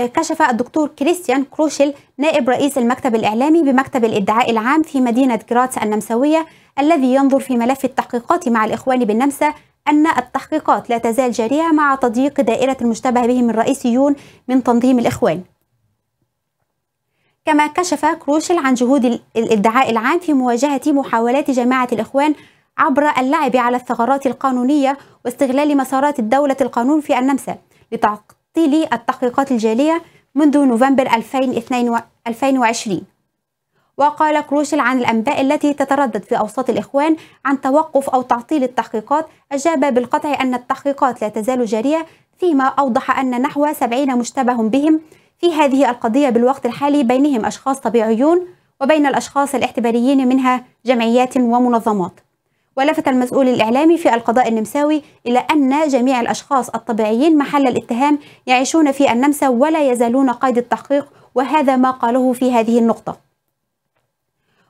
كشف الدكتور كريستيان كروشل نائب رئيس المكتب الإعلامي بمكتب الإدعاء العام في مدينة جراتس النمساوية الذي ينظر في ملف التحقيقات مع الإخوان بالنمسا أن التحقيقات لا تزال جارية مع تضييق دائرة المشتبه به من رئيسيون من تنظيم الإخوان كما كشف كروشل عن جهود الادعاء العام في مواجهة محاولات جماعة الإخوان عبر اللعب على الثغرات القانونية واستغلال مسارات الدولة القانون في النمسا الخطي للتحقيقات الجالية منذ نوفمبر 2022 وقال كروشل عن الأنباء التي تتردد في أوساط الإخوان عن توقف أو تعطيل التحقيقات أجاب بالقطع أن التحقيقات لا تزال جارية فيما أوضح أن نحو 70 مشتبه بهم في هذه القضية بالوقت الحالي بينهم أشخاص طبيعيون وبين الأشخاص الاعتباريين منها جمعيات ومنظمات ولفت المسؤول الإعلامي في القضاء النمساوي إلى أن جميع الأشخاص الطبيعيين محل الاتهام يعيشون في النمسا ولا يزالون قيد التحقيق وهذا ما قاله في هذه النقطة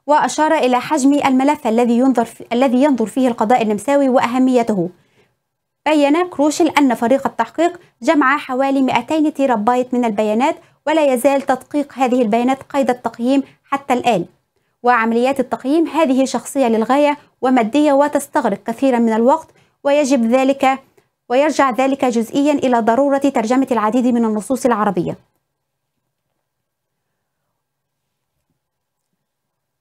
وأشار إلى حجم الملف الذي ينظر, الذي ينظر فيه القضاء النمساوي وأهميته بين كروشل أن فريق التحقيق جمع حوالي 200 تيرابايت من البيانات ولا يزال تدقيق هذه البيانات قيد التقييم حتى الآن وعمليات التقييم هذه شخصية للغاية ومادية وتستغرق كثيرا من الوقت ويجب ذلك ويرجع ذلك جزئيا إلى ضرورة ترجمة العديد من النصوص العربية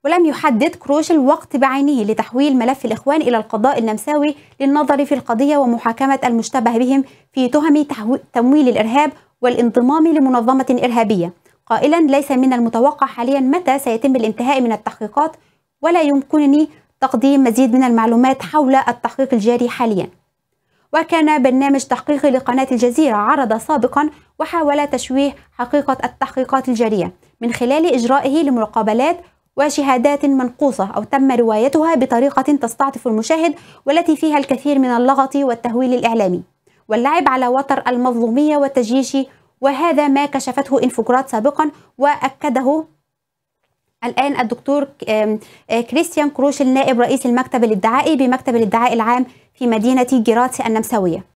ولم يحدد كروش الوقت بعينه لتحويل ملف الإخوان إلى القضاء النمساوي للنظر في القضية ومحاكمة المشتبه بهم في تهم تمويل الإرهاب والانضمام لمنظمة إرهابية قائلا ليس من المتوقع حاليا متى سيتم الانتهاء من التحقيقات ولا يمكنني تقديم مزيد من المعلومات حول التحقيق الجاري حاليا وكان برنامج تحقيقي لقناة الجزيرة عرض سابقا وحاول تشويه حقيقة التحقيقات الجارية من خلال إجرائه لمقابلات وشهادات منقوصة أو تم روايتها بطريقة تستعطف المشاهد والتي فيها الكثير من اللغط والتهويل الإعلامي واللعب على وتر المظلومية والتجيش وهذا ما كشفته انفجارات سابقا وأكده الآن الدكتور آه، كريستيان كروش النائب رئيس المكتب الادعائي بمكتب الادعاء العام في مدينة جيراتي النمساوية